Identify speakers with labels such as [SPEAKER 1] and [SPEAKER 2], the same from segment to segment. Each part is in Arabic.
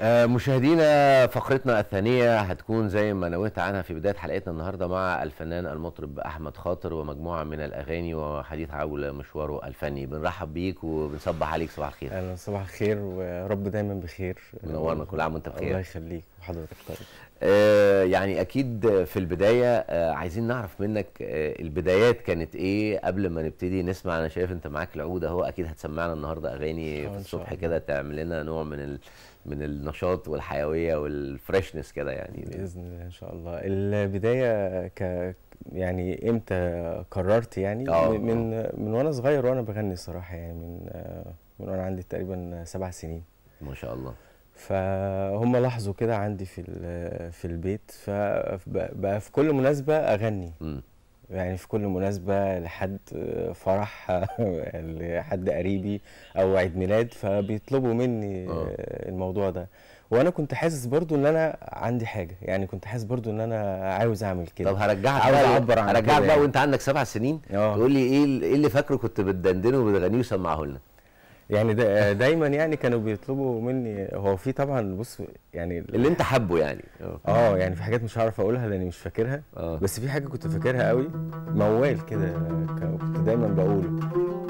[SPEAKER 1] آه، مشاهدينا فقرتنا الثانية هتكون زي ما نوهت عنها في بداية حلقتنا النهاردة مع الفنان المطرب أحمد خاطر ومجموعة من الأغاني وحديث حول مشواره الفني بنرحب بيك وبنصبح عليك صباح الخير
[SPEAKER 2] أهلا صباح الخير ورب دايما بخير منورنا كل عام وأنت بخير الله
[SPEAKER 1] يخليك وحضرتك طيب آه يعني أكيد في البداية آه عايزين نعرف منك آه البدايات كانت إيه قبل ما نبتدي نسمع أنا شايف أنت معاك العود أهو أكيد هتسمعنا النهاردة أغاني في الصبح كده تعمل لنا نوع من ال... من النشاط والحيويه والفريشنس
[SPEAKER 2] كده يعني باذن الله ان شاء الله البدايه ك يعني امتى قررت يعني أوه. من من وانا صغير وانا بغني الصراحه يعني من من وانا عندي تقريبا سبع سنين ما شاء الله فهم لاحظوا كده عندي في في البيت فبقى في كل مناسبه اغني م. يعني في كل مناسبة لحد فرح لحد قريبي أو عيد ميلاد فبيطلبوا مني أوه. الموضوع ده وأنا كنت حاسس برضو إن أنا عندي حاجة يعني كنت حاسس برضو إن أنا عاوز أعمل كده طب هرجعك عاوز أعبر عن هرجعك بقى يعني. وأنت عندك
[SPEAKER 1] سبع سنين آه. تقول لي إيه, إيه اللي فاكره كنت بتدندنه وبتغنيه وسمعه لنا يعني
[SPEAKER 2] دا دايما يعني كانوا بيطلبوا مني هو في طبعا بص يعني اللي انت حبه يعني اه يعني في حاجات مش هعرف اقولها لاني مش فاكرها أوه. بس في حاجه كنت فاكرها قوي موال كده كنت دايما بقوله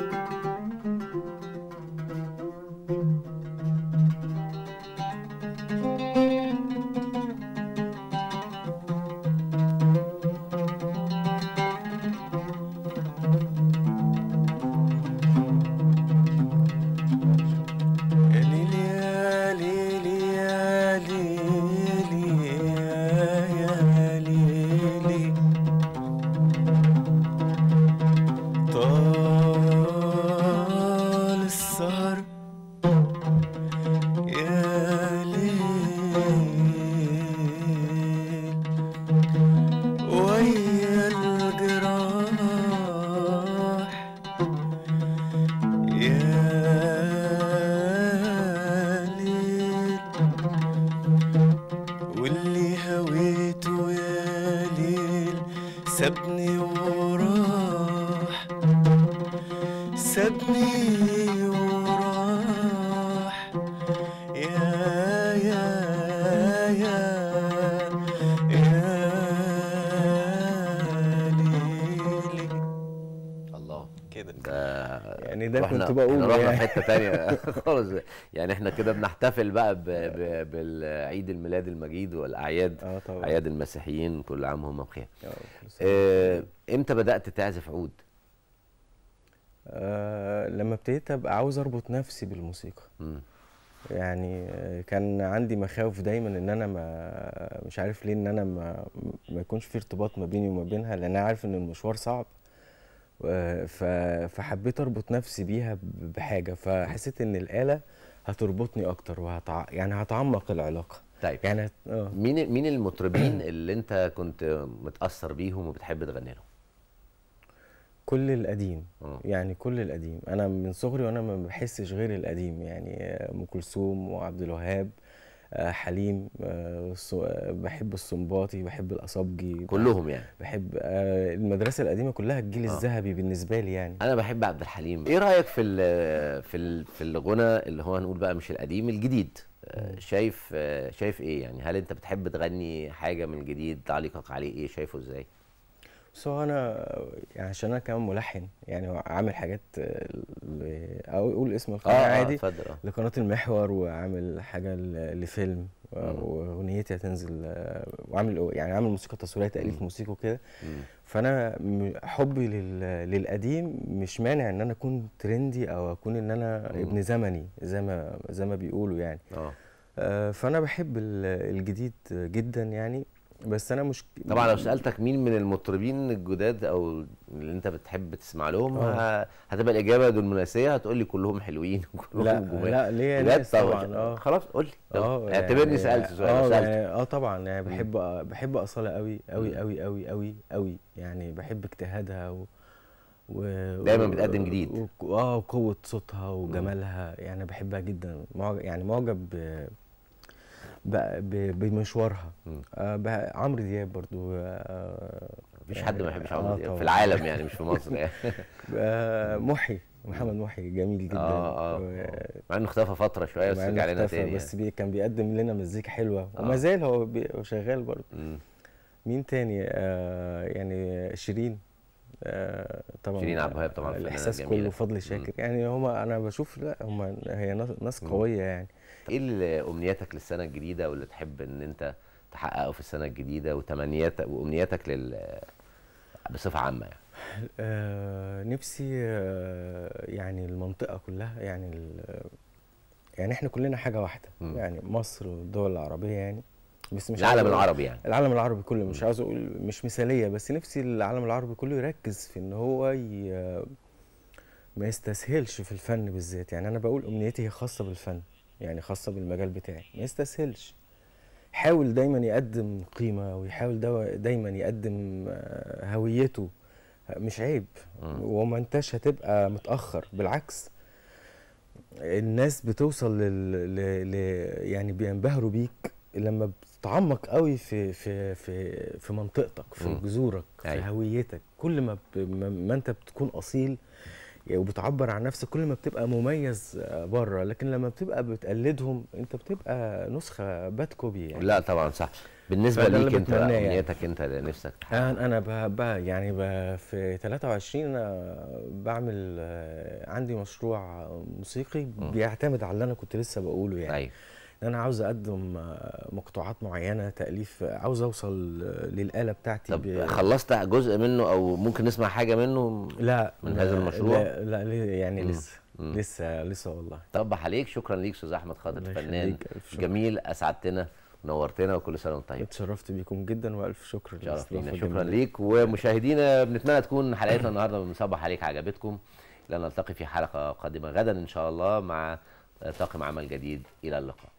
[SPEAKER 2] سابني وراح سابني يعني ده كنت بقوله يعني, يعني. حته ثانيه
[SPEAKER 1] خالص يعني احنا كده بنحتفل بقى ب... ب... بالعيد الميلاد المجيد والاعياد اه اعياد المسيحيين كل عام وهم بخير طيب. آه امتى بدات
[SPEAKER 2] تعزف عود؟ آه لما ابتديت ابقى عاوز اربط نفسي بالموسيقى م. يعني آه، كان عندي مخاوف دايما ان انا ما مش عارف ليه ان انا ما ما يكونش في ارتباط ما بيني وما بينها لان انا عارف ان المشوار صعب فحبيت اربط نفسي بيها بحاجه فحسيت ان الاله هتربطني اكتر وهتع... يعني هتعمق العلاقه طيب يعني هت... آه. مين
[SPEAKER 1] مين المطربين اللي انت كنت متاثر بيهم وبتحب تغني لهم
[SPEAKER 2] كل القديم أوه. يعني كل القديم انا من صغري وانا ما بحسش غير القديم يعني ام كلثوم وعبد الوهاب آه، حليم آه، بحب السنباطي بحب الاصابجي كلهم يعني بحب آه، المدرسه القديمه كلها الجيل آه. الذهبي بالنسبه لي يعني
[SPEAKER 1] انا بحب عبد الحليم ايه رايك في ال في ال في الغنى اللي هو هنقول بقى مش القديم الجديد شايف شايف ايه يعني هل انت بتحب تغني حاجه من جديد تعليقك عليه ايه شايفه ازاي
[SPEAKER 2] بس هو انا يعني عشان انا كمان ملحن يعني عامل حاجات او اقول اسم القناه آه, آه، عادي آه لقناه المحور وعامل حاجه لفيلم آه، واغنيتي هتنزل آه، وعامل يعني عامل موسيقى تصويريه تاليف موسيقى وكده فانا حبي للقديم مش مانع ان انا اكون ترندي او اكون ان انا مم. ابن زمني زي ما زي ما بيقولوا يعني آه. فانا بحب الجديد جدا يعني بس انا مش طبعا لو سالتك مين من المطربين الجداد او
[SPEAKER 1] اللي انت بتحب تسمع لهم آه. هتبقى الاجابه دول مناسيه هتقول لي كلهم حلوين وكلهم لا جمال. لا ليه ناس طبعا اه خلاص قول لي آه، يعني اعتبرني يعني سالت سؤال اه يعني اه
[SPEAKER 2] طبعا يعني بحب بحب اصاله قوي قوي قوي قوي قوي قوي يعني بحب اجتهادها و... و... دايما بتقدم جديد و... اه وقوه صوتها وجمالها يعني بحبها جدا معجب يعني معجب بمشوارها آه عمرو دياب برضو آه مفيش حد ما يحبش آه، عمرو آه، دياب في العالم يعني مش في مصر يعني آه، محي محمد محي جميل جدا اه اه مع انه اختفى فتره شويه بس رجع لنا تاني بس يعني. كان بيقدم لنا مزيكا حلوه وما زال هو شغال برضه مين تاني آه يعني شيرين آه طبعا شيرين عبد الوهاب طبعا الاحساس كله فضل شاكر يعني هما انا بشوف لا هما هي ناس قويه
[SPEAKER 1] يعني ايه اللي امنياتك للسنه الجديده واللي تحب ان انت تحققه في السنه الجديده وتمنياتك وامنياتك لل بصفه عامه يعني
[SPEAKER 2] آه نفسي آه يعني المنطقه كلها يعني يعني احنا كلنا حاجه واحده م. يعني مصر والدول العربيه يعني بس مش العالم العربي يعني العالم العربي كله مش عاوز اقول مش مثاليه بس نفسي العالم العربي كله يركز في ان هو ي... ما يستسهلش في الفن بالذات يعني انا بقول امنيتي هي خاصه بالفن يعني خاصه بالمجال بتاعي ما يستسهلش حاول دايما يقدم قيمه ويحاول دايما يقدم آه، هويته مش عيب وما انتش هتبقى متاخر بالعكس الناس بتوصل لل... ل... ل... يعني بينبهروا بيك لما بتتعمق قوي في في في في منطقتك في جذورك في أيوة. هويتك كل ما ب... ما انت بتكون اصيل يعني وبتعبر عن نفسك كل ما بتبقى مميز آه، بره لكن لما بتبقى بتقلدهم انت بتبقى نسخه باد كوبي يعني لا
[SPEAKER 1] طبعا صح بالنسبه ليك انت امنيتك يعني. انت نفسك
[SPEAKER 2] انا انا يعني بقى في 23 انا بعمل آه، عندي مشروع موسيقي بيعتمد على اللي انا كنت لسه بقوله يعني أيوه. ان انا عاوز اقدم آه، مقطوعات معينه تاليف آه، عاوز اوصل آه، للاله بتاعتي طب خلصت
[SPEAKER 1] جزء منه او ممكن نسمع حاجه منه لا من هذا المشروع
[SPEAKER 2] لا, لا يعني مم. لسه مم. لسه لسه والله طب
[SPEAKER 1] عليك شكرا ليك استاذ احمد خاطر فنان جميل اسعدتنا نورتنا وكل سنه وانت طيب
[SPEAKER 2] اتشرفت بيكم جدا والف شكر شكرا ليك
[SPEAKER 1] ومشاهدينا بنتمنى تكون حلقتنا النهارده من صباح عليك عجبتكم لنلتقي في حلقه قادمه غدا ان شاء الله مع طاقم عمل جديد الى اللقاء